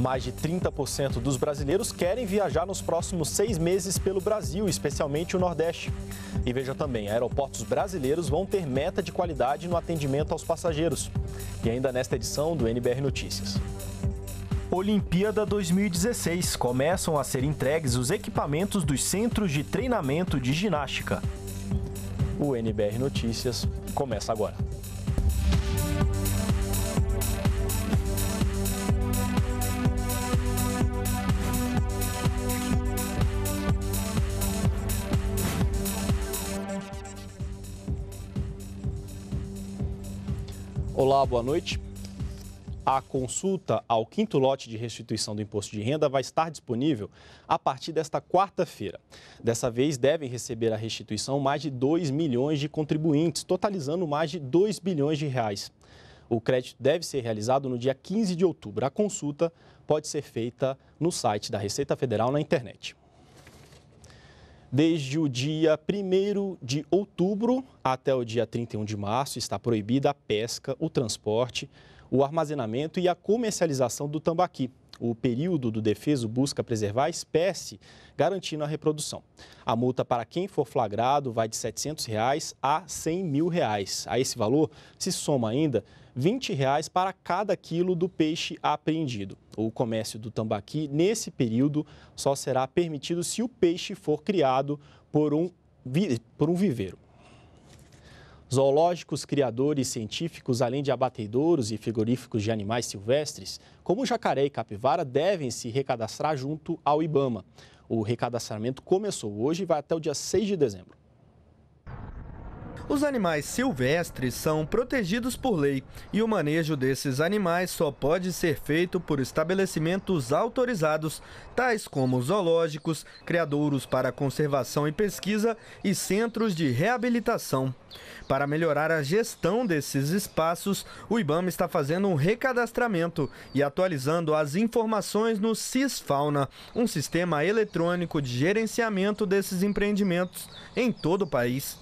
Mais de 30% dos brasileiros querem viajar nos próximos seis meses pelo Brasil, especialmente o Nordeste. E veja também, aeroportos brasileiros vão ter meta de qualidade no atendimento aos passageiros. E ainda nesta edição do NBR Notícias. Olimpíada 2016 começam a ser entregues os equipamentos dos centros de treinamento de ginástica. O NBR Notícias começa agora. Olá, boa noite. A consulta ao quinto lote de restituição do imposto de renda vai estar disponível a partir desta quarta-feira. Dessa vez, devem receber a restituição mais de 2 milhões de contribuintes, totalizando mais de 2 bilhões de reais. O crédito deve ser realizado no dia 15 de outubro. A consulta pode ser feita no site da Receita Federal na internet. Desde o dia 1 de outubro até o dia 31 de março, está proibida a pesca, o transporte, o armazenamento e a comercialização do tambaqui. O período do defeso busca preservar a espécie, garantindo a reprodução. A multa para quem for flagrado vai de R$ 700 reais a R$ 100 mil. Reais. A esse valor se soma ainda R$ 20 reais para cada quilo do peixe apreendido. O comércio do tambaqui, nesse período, só será permitido se o peixe for criado por um, por um viveiro. Zoológicos, criadores científicos, além de abatedouros e frigoríficos de animais silvestres, como jacaré e capivara, devem se recadastrar junto ao IBAMA. O recadastramento começou hoje e vai até o dia 6 de dezembro. Os animais silvestres são protegidos por lei e o manejo desses animais só pode ser feito por estabelecimentos autorizados, tais como zoológicos, criadouros para conservação e pesquisa e centros de reabilitação. Para melhorar a gestão desses espaços, o IBAMA está fazendo um recadastramento e atualizando as informações no CISFauna, um sistema eletrônico de gerenciamento desses empreendimentos em todo o país.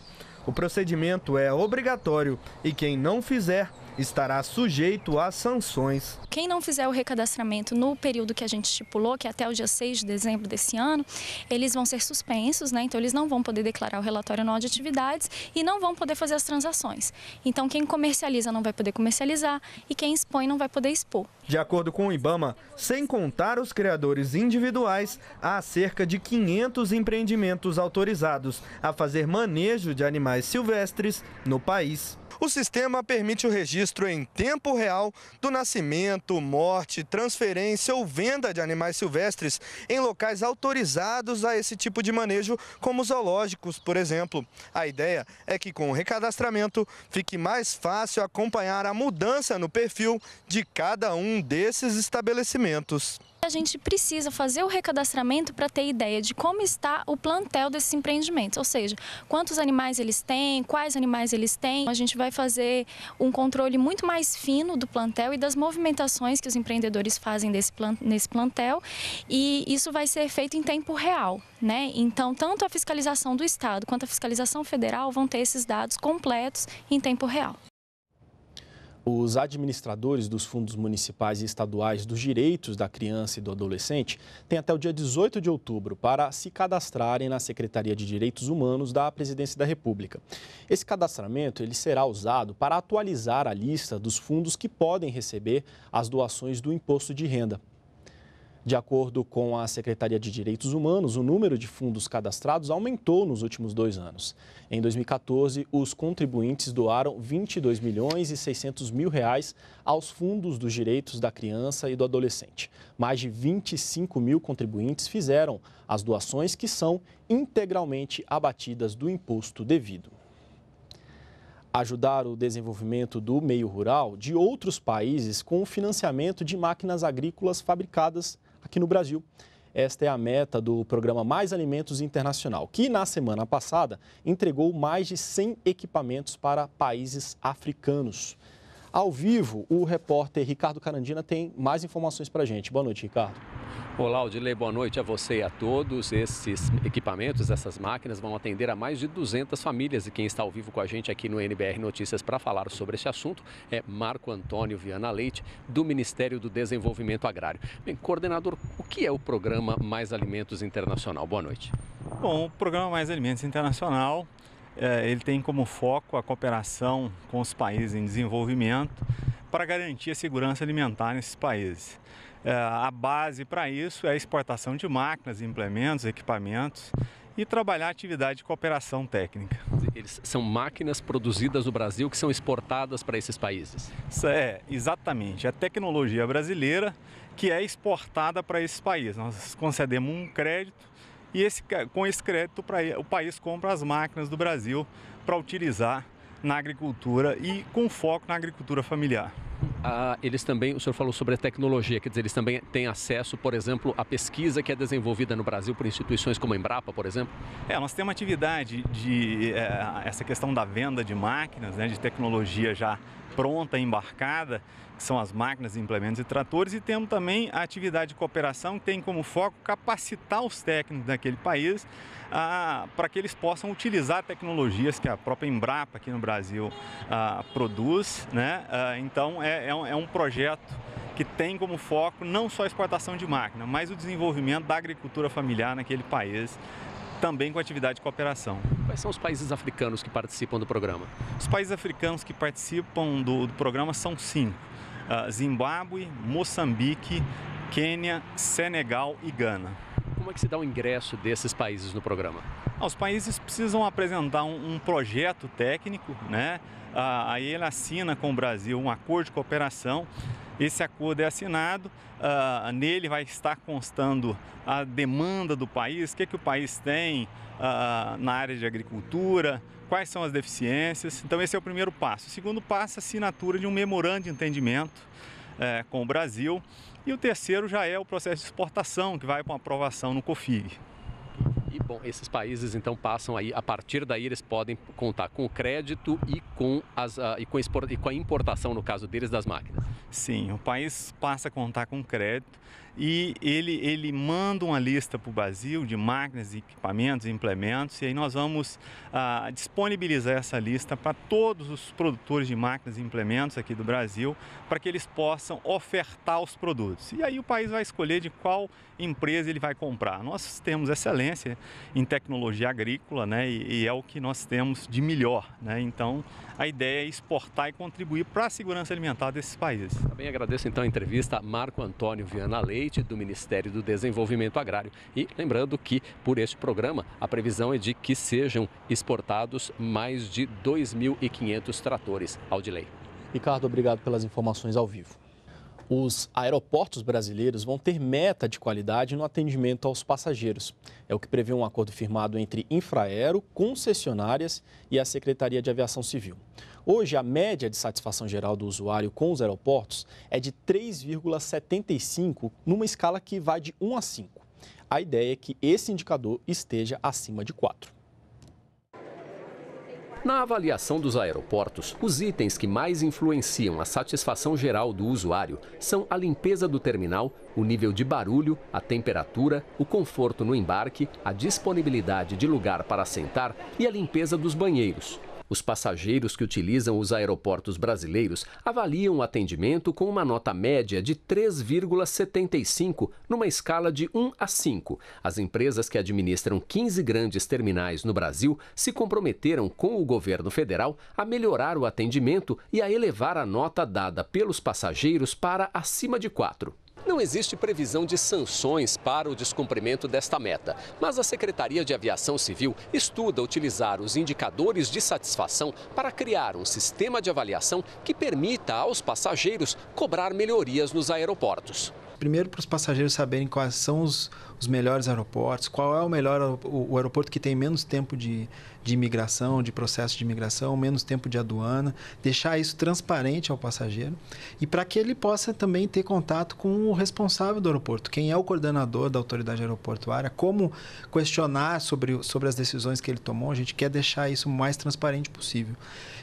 O procedimento é obrigatório e quem não fizer estará sujeito a sanções. Quem não fizer o recadastramento no período que a gente estipulou, que é até o dia 6 de dezembro desse ano, eles vão ser suspensos, né? Então eles não vão poder declarar o relatório anual de atividades e não vão poder fazer as transações. Então quem comercializa não vai poder comercializar e quem expõe não vai poder expor. De acordo com o Ibama, sem contar os criadores individuais, há cerca de 500 empreendimentos autorizados a fazer manejo de animais silvestres no país. O sistema permite o registro em tempo real do nascimento, morte, transferência ou venda de animais silvestres em locais autorizados a esse tipo de manejo, como zoológicos, por exemplo. A ideia é que com o recadastramento fique mais fácil acompanhar a mudança no perfil de cada um desses estabelecimentos a gente precisa fazer o recadastramento para ter ideia de como está o plantel desses empreendimentos, ou seja, quantos animais eles têm, quais animais eles têm. A gente vai fazer um controle muito mais fino do plantel e das movimentações que os empreendedores fazem desse nesse plantel e isso vai ser feito em tempo real, né? Então, tanto a fiscalização do Estado quanto a fiscalização federal vão ter esses dados completos em tempo real os administradores dos fundos municipais e estaduais dos direitos da criança e do adolescente têm até o dia 18 de outubro para se cadastrarem na Secretaria de Direitos Humanos da Presidência da República. Esse cadastramento ele será usado para atualizar a lista dos fundos que podem receber as doações do imposto de renda. De acordo com a Secretaria de Direitos Humanos, o número de fundos cadastrados aumentou nos últimos dois anos. Em 2014, os contribuintes doaram 22 milhões e 600 mil reais aos fundos dos direitos da criança e do adolescente. Mais de 25 mil contribuintes fizeram as doações que são integralmente abatidas do imposto devido ajudar o desenvolvimento do meio rural de outros países com o financiamento de máquinas agrícolas fabricadas aqui no Brasil. Esta é a meta do programa Mais Alimentos Internacional, que na semana passada entregou mais de 100 equipamentos para países africanos. Ao vivo, o repórter Ricardo Carandina tem mais informações para a gente. Boa noite, Ricardo. Olá, Odilei, boa noite a você e a todos. Esses equipamentos, essas máquinas vão atender a mais de 200 famílias e quem está ao vivo com a gente aqui no NBR Notícias para falar sobre esse assunto é Marco Antônio Viana Leite, do Ministério do Desenvolvimento Agrário. Bem, coordenador, o que é o programa Mais Alimentos Internacional? Boa noite. Bom, o programa Mais Alimentos Internacional é, ele tem como foco a cooperação com os países em desenvolvimento para garantir a segurança alimentar nesses países. É, a base para isso é a exportação de máquinas, implementos, equipamentos e trabalhar atividade de cooperação técnica. Eles são máquinas produzidas no Brasil que são exportadas para esses países? Isso é, exatamente. A é tecnologia brasileira que é exportada para esses países. Nós concedemos um crédito e esse, com esse crédito pra, o país compra as máquinas do Brasil para utilizar na agricultura e com foco na agricultura familiar. Ah, eles também, o senhor falou sobre a tecnologia, quer dizer, eles também têm acesso, por exemplo, à pesquisa que é desenvolvida no Brasil por instituições como a Embrapa, por exemplo? É, nós temos atividade de é, essa questão da venda de máquinas, né, de tecnologia já pronta, embarcada, que são as máquinas, implementos e tratores, e temos também a atividade de cooperação, que tem como foco capacitar os técnicos daquele país ah, para que eles possam utilizar tecnologias que a própria Embrapa aqui no Brasil ah, produz. Né? Ah, então, é, é, um, é um projeto que tem como foco não só a exportação de máquina, mas o desenvolvimento da agricultura familiar naquele país, também com atividade de cooperação. Quais são os países africanos que participam do programa? Os países africanos que participam do, do programa são cinco. Ah, Zimbábue, Moçambique, Quênia, Senegal e Gana como é que se dá o ingresso desses países no programa? Ah, os países precisam apresentar um, projeto técnico, né? Ah, aí ele assina com o Brasil um acordo de cooperação. Esse acordo é assinado, ah, nele vai estar constando a demanda do país, o que, é que o país tem na área de agricultura, quais são as deficiências. Então, esse é o primeiro passo. O segundo passo é a assinatura de um memorando de entendimento. Eh, com o Brasil, e o terceiro já é o processo de exportação, que vai para uma aprovação no COFIG. E bom, esses países então passam aí, a partir daí eles podem contar com o crédito e com, as, a, ah, e com, e com a importação, no caso deles, das máquinas. Sim, o país passa a contar com crédito e ele, ele manda uma lista para o Brasil de máquinas, equipamentos, implementos, e aí nós vamos ah, disponibilizar essa lista para todos os produtores de máquinas e implementos aqui do Brasil, para que eles possam ofertar os produtos. E aí o país vai escolher de qual empresa ele vai comprar. Nós temos excelência em tecnologia agrícola, né, e, e é o que nós temos de melhor, né? Então, a ideia é exportar e contribuir para a segurança alimentar desses países. Também agradeço então a entrevista a Marco Antônio Viana Leite do Ministério do Desenvolvimento Agrário. E lembrando que, por este programa, a previsão é de que sejam exportados mais de 2.500 tratores ao de lei. Ricardo, obrigado pelas informações ao vivo. Os aeroportos brasileiros vão ter meta de qualidade no atendimento aos passageiros. É o que prevê um acordo firmado entre Infraero, concessionárias e a Secretaria de Aviação Civil. Hoje, a média de satisfação geral do usuário com os aeroportos é de 3,75 numa escala que vai de 1 a 5. A ideia é que esse indicador esteja acima de 4. Na avaliação dos aeroportos, os itens que mais influenciam a satisfação geral do usuário são a limpeza do terminal, o nível de barulho, a temperatura, o conforto no embarque, a disponibilidade de lugar para sentar e a limpeza dos banheiros. Os passageiros que utilizam os aeroportos brasileiros avaliam o atendimento com uma nota média de 3,75 numa escala de 1 a 5. As empresas que administram 15 grandes terminais no Brasil se comprometeram com o governo federal a melhorar o atendimento e a elevar a nota dada pelos passageiros para acima de 4. Não existe previsão de sanções para o descumprimento desta meta, mas a Secretaria de Aviação Civil estuda utilizar os indicadores de satisfação para criar um sistema de avaliação que permita aos passageiros cobrar melhorias nos aeroportos primeiro para os passageiros saberem quais são os, os melhores aeroportos, qual é o melhor o, o aeroporto que tem menos tempo de, de imigração, de processo de imigração, menos tempo de aduana, deixar isso transparente ao passageiro e para que ele possa também ter contato com o responsável do aeroporto, quem é o coordenador da autoridade aeroportuária, como questionar sobre, sobre as decisões que ele tomou. A gente quer deixar isso o mais transparente possível.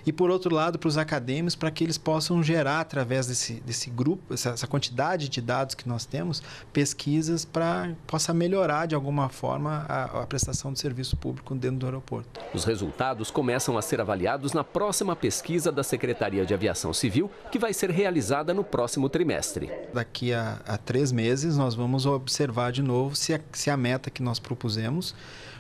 E por outro lado, para os acadêmicos, para que eles possam gerar através desse, desse grupo, essa, essa quantidade de dados que nós temos, pesquisas para possa melhorar de alguma forma a, a prestação de serviço público dentro do aeroporto. Os resultados começam a ser avaliados na próxima pesquisa da Secretaria de Aviação Civil, que vai ser realizada no próximo trimestre. Daqui a, a três meses, nós vamos observar de novo se a, é, se é a meta que nós propusemos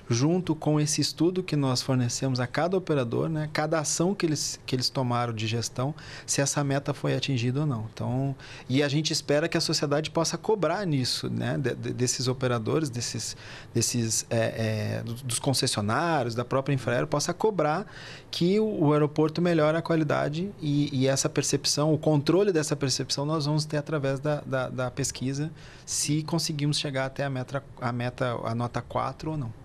junto com esse estudo que nós fornecemos a cada operador, né, cada ação que eles, que eles tomaram de gestão, se essa meta foi atingida ou não. Então, e a gente espera que a sociedade possa cobrar nisso, né, de, de, desses operadores, desses, desses é, é, dos concessionários, da própria Infraero, possa cobrar que o, o aeroporto melhore a qualidade e, e, essa percepção, o controle dessa percepção nós vamos ter através da, da, da pesquisa, se conseguimos chegar até a meta, a meta, a nota 4 ou não.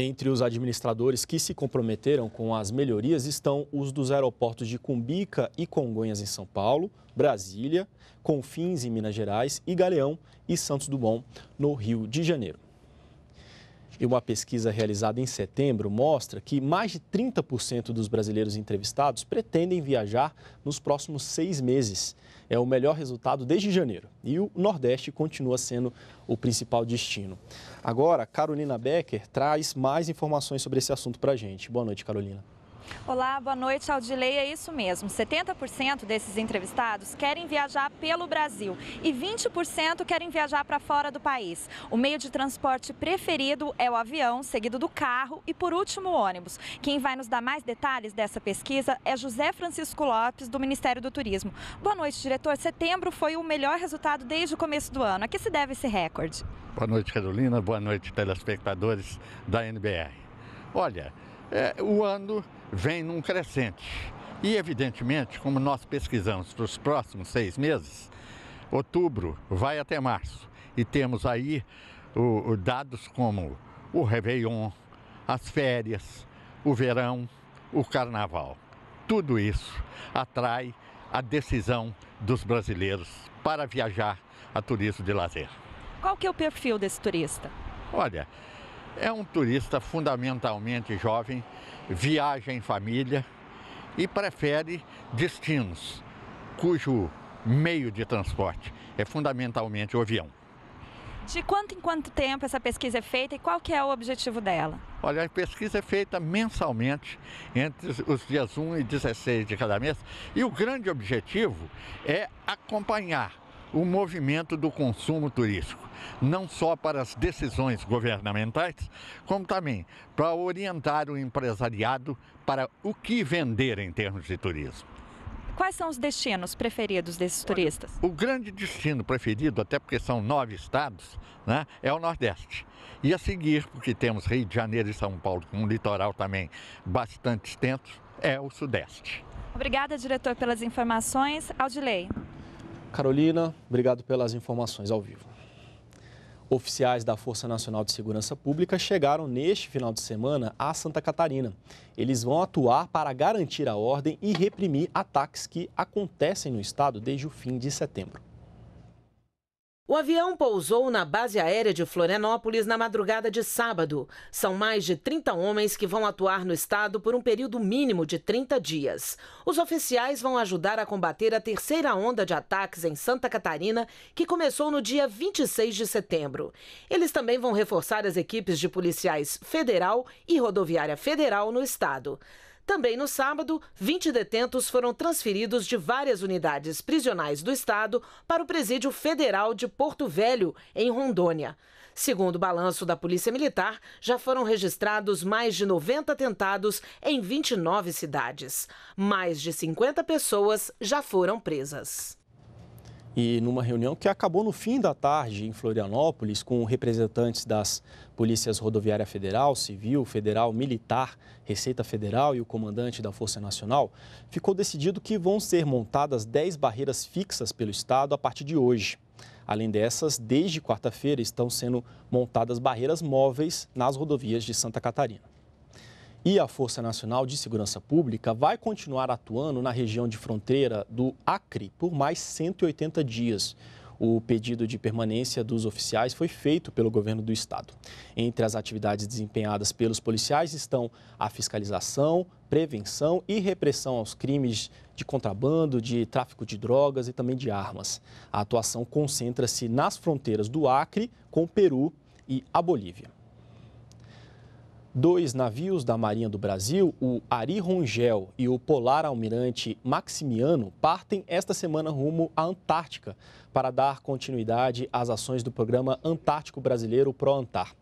Entre os administradores que se comprometeram com as melhorias estão os dos aeroportos de Cumbica e Congonhas, em São Paulo, Brasília, Confins, em Minas Gerais, e Galeão e Santos Dumont, no Rio de Janeiro. E uma pesquisa realizada em setembro mostra que mais de 30% dos brasileiros entrevistados pretendem viajar nos próximos seis meses. É o melhor resultado desde janeiro. E o Nordeste continua sendo o principal destino. Agora, Carolina Becker traz mais informações sobre esse assunto para a gente. Boa noite, Carolina. Olá, boa noite, Aldilei. É isso mesmo. 70% desses entrevistados querem viajar pelo Brasil e 20% querem viajar para fora do país. O meio de transporte preferido é o avião, seguido do carro e, por último, o ônibus. Quem vai nos dar mais detalhes dessa pesquisa é José Francisco Lopes, do Ministério do Turismo. Boa noite, diretor. Setembro foi o melhor resultado desde o começo do ano. A que se deve esse recorde? Boa noite, Carolina. Boa noite, telespectadores da NBR. Olha, é, o ano vem num crescente. E, evidentemente, como nós pesquisamos para os próximos seis meses, outubro vai até março. E temos aí o, o dados como o Réveillon, as férias, o verão, o carnaval. Tudo isso atrai a decisão dos brasileiros para viajar a turismo de lazer. Qual que é o perfil desse turista? Olha, é um turista fundamentalmente jovem viaja em família e prefere destinos cujo meio de transporte é fundamentalmente o avião. De quanto em quanto tempo essa pesquisa é feita e qual que é o objetivo dela? Olha, a pesquisa é feita mensalmente, entre os dias 1 e 16 de cada mês, e o grande objetivo é acompanhar o movimento do consumo turístico, não só para as decisões governamentais, como também para orientar o empresariado para o que vender em termos de turismo. Quais são os destinos preferidos desses turistas? O grande destino preferido, até porque são nove estados, né, é o Nordeste. E a seguir, porque temos Rio de Janeiro e São Paulo com um litoral também bastante extenso, é o Sudeste. Obrigada, diretor, pelas informações. Aldilei. Carolina, obrigado pelas informações ao vivo. Oficiais da Força Nacional de Segurança Pública chegaram neste final de semana a Santa Catarina. Eles vão atuar para garantir a ordem e reprimir ataques que acontecem no estado desde o fim de setembro. O avião pousou na base aérea de Florianópolis na madrugada de sábado. São mais de 30 homens que vão atuar no estado por um período mínimo de 30 dias. Os oficiais vão ajudar a combater a terceira onda de ataques em Santa Catarina, que começou no dia 26 de setembro. Eles também vão reforçar as equipes de policiais federal e rodoviária federal no estado. Também no sábado, 20 detentos foram transferidos de várias unidades prisionais do Estado para o Presídio Federal de Porto Velho, em Rondônia. Segundo o balanço da Polícia Militar, já foram registrados mais de 90 atentados em 29 cidades. Mais de 50 pessoas já foram presas e numa reunião que acabou no fim da tarde em Florianópolis com representantes das polícias rodoviária federal, civil, federal, militar, Receita Federal e o comandante da Força Nacional, ficou decidido que vão ser montadas 10 barreiras fixas pelo estado a partir de hoje. Além dessas, desde quarta-feira estão sendo montadas barreiras móveis nas rodovias de Santa Catarina e a Força Nacional de Segurança Pública vai continuar atuando na região de fronteira do Acre por mais 180 dias. O pedido de permanência dos oficiais foi feito pelo governo do estado. Entre as atividades desempenhadas pelos policiais estão a fiscalização, prevenção e repressão aos crimes de contrabando, de tráfico de drogas e também de armas. A atuação concentra-se nas fronteiras do Acre com o Peru e a Bolívia. Dois navios da Marinha do Brasil, o Ari Rongel e o Polar Almirante Maximiano, partem esta semana rumo à Antártica para dar continuidade às ações do programa Antártico Brasileiro ProAntar.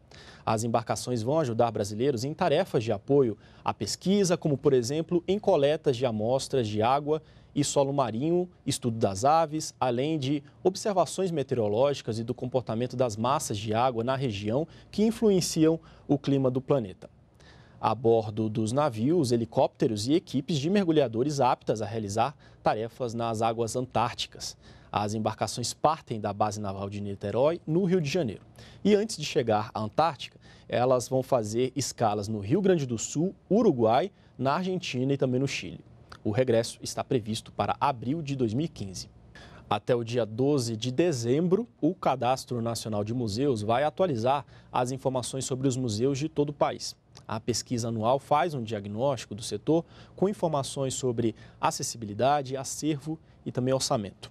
As embarcações vão ajudar brasileiros em tarefas de apoio à pesquisa, como, por exemplo, em coletas de amostras de água e solo marinho, estudo das aves, além de observações meteorológicas e do comportamento das massas de água na região que influenciam o clima do planeta. A bordo dos navios, helicópteros e equipes de mergulhadores aptas a realizar tarefas nas águas antárticas. As embarcações partem da base naval de Niterói, no Rio de Janeiro. E antes de chegar à Antártica, elas vão fazer escalas no Rio Grande do Sul, Uruguai, na Argentina e também no Chile. O regresso está previsto para abril de 2015. Até o dia 12 de dezembro, o Cadastro Nacional de Museus vai atualizar as informações sobre os museus de todo o país. A pesquisa anual faz um diagnóstico do setor com informações sobre acessibilidade, acervo e também orçamento.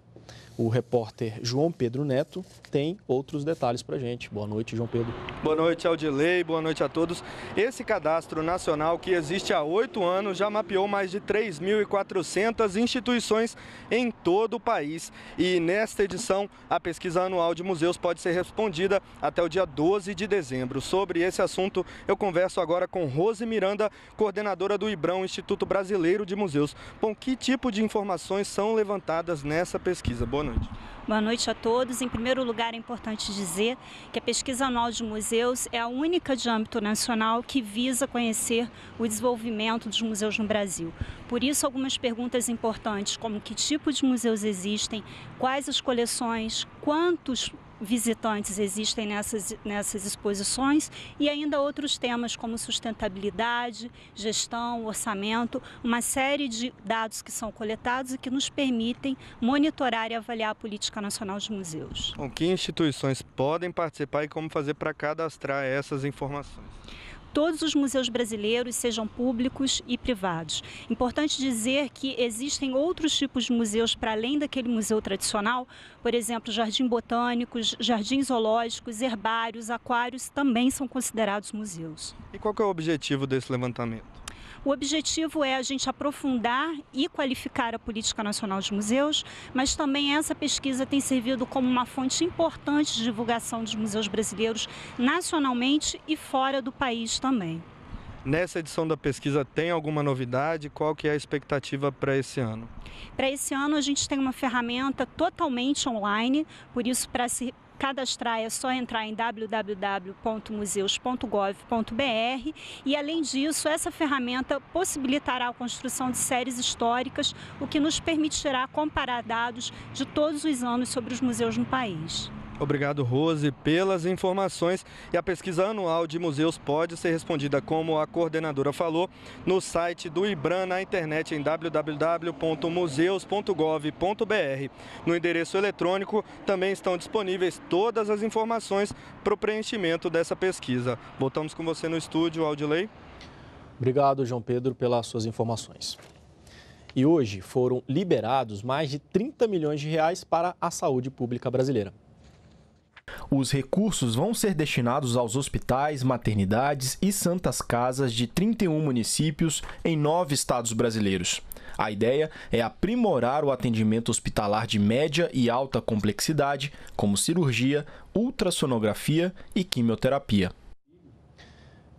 O repórter João Pedro Neto tem outros detalhes para a gente. Boa noite, João Pedro. Boa noite, Aldilei. Boa noite a todos. Esse cadastro nacional, que existe há oito anos, já mapeou mais de 3.400 instituições em todo o país. E nesta edição, a pesquisa anual de museus pode ser respondida até o dia 12 de dezembro. Sobre esse assunto, eu converso agora com Rose Miranda, coordenadora do IBRAM, Instituto Brasileiro de Museus. Bom, que tipo de informações são levantadas nessa pesquisa? Boa noite. Boa noite a todos. Em primeiro lugar, é importante dizer que a pesquisa anual de museus é a única de âmbito nacional que visa conhecer o desenvolvimento dos museus no Brasil. Por isso, algumas perguntas importantes, como que tipo de museus existem, quais as coleções, quantos visitantes existem nessas, nessas exposições e ainda outros temas como sustentabilidade, gestão, orçamento, uma série de dados que são coletados e que nos permitem monitorar e avaliar a política nacional de museus. Bom, que instituições podem participar e como fazer para cadastrar essas informações? todos os museus brasileiros, sejam públicos e privados. Importante dizer que existem outros tipos de museus para além daquele museu tradicional, por exemplo, jardim botânicos, jardins zoológicos, herbários, aquários também são considerados museus. E qual é o objetivo desse levantamento? O objetivo é a gente aprofundar e qualificar a política nacional de museus, mas também essa pesquisa tem servido como uma fonte importante de divulgação dos museus brasileiros nacionalmente e fora do país também. Nessa edição da pesquisa tem alguma novidade? Qual que é a expectativa para esse ano? Para esse ano a gente tem uma ferramenta totalmente online, por isso para se cadastrar, é só entrar em www.museus.gov.br e, além disso, essa ferramenta possibilitará a construção de séries históricas, o que nos permitirá comparar dados de todos os anos sobre os museus no país. Obrigado, Rose, pelas informações. E a pesquisa anual de museus pode ser respondida, como a coordenadora falou, no site do Ibran na internet, em www.museus.gov.br. No endereço eletrônico também estão disponíveis todas as informações para o preenchimento dessa pesquisa. Voltamos com você no estúdio, Aldilei. Obrigado, João Pedro, pelas suas informações. E hoje foram liberados mais de 30 milhões de reais para a saúde pública brasileira. Os recursos vão ser destinados aos hospitais, maternidades e santas casas de 31 municípios em nove estados brasileiros. A ideia é aprimorar o atendimento hospitalar de média e alta complexidade, como cirurgia, ultrassonografia e quimioterapia.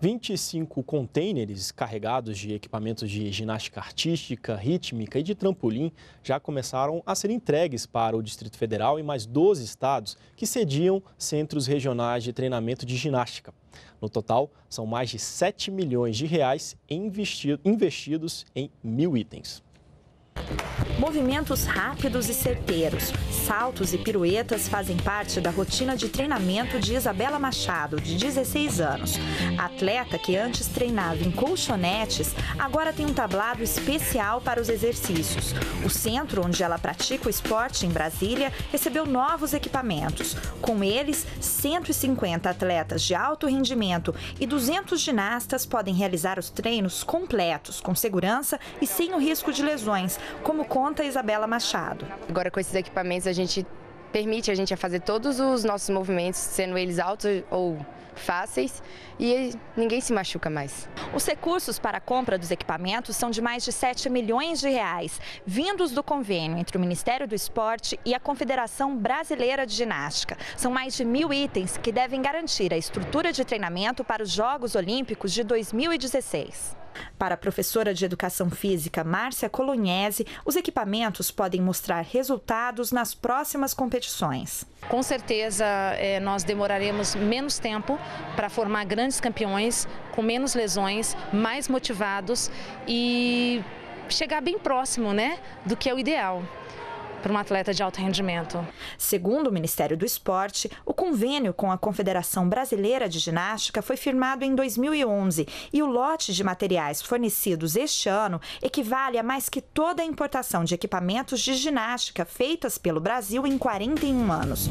25 contêineres carregados de equipamentos de ginástica artística, rítmica e de trampolim já começaram a ser entregues para o Distrito Federal e mais 12 estados que sediam centros regionais de treinamento de ginástica. No total, são mais de 7 milhões de reais investidos em mil itens. Movimentos rápidos e certeiros, saltos e piruetas fazem parte da rotina de treinamento de Isabela Machado, de 16 anos. A atleta que antes treinava em colchonetes, agora tem um tablado especial para os exercícios. O centro onde ela pratica o esporte, em Brasília, recebeu novos equipamentos. Com eles, 150 atletas de alto rendimento e 200 ginastas podem realizar os treinos completos, com segurança e sem o risco de lesões, como conta Santa Isabela Machado. Agora com esses equipamentos a gente permite a gente a fazer todos os nossos movimentos, sendo eles altos ou fáceis e ninguém se machuca mais. Os recursos para a compra dos equipamentos são de mais de 7 milhões de reais, vindos do convênio entre o Ministério do Esporte e a Confederação Brasileira de Ginástica. São mais de mil itens que devem garantir a estrutura de treinamento para os Jogos Olímpicos de 2016. Para a professora de Educação Física Márcia Colognese, os equipamentos podem mostrar resultados nas próximas competições. Com certeza, eh, nós demoraremos menos tempo para formar grandes campeões, com menos lesões, mais motivados e chegar bem próximo né, do que é o ideal para um atleta de alto rendimento. Segundo o Ministério do Esporte, o convênio com a Confederação Brasileira de Ginástica foi firmado em 2011 e o lote de materiais fornecidos este ano equivale a mais que toda a importação de equipamentos de ginástica feitas pelo Brasil em 41 anos.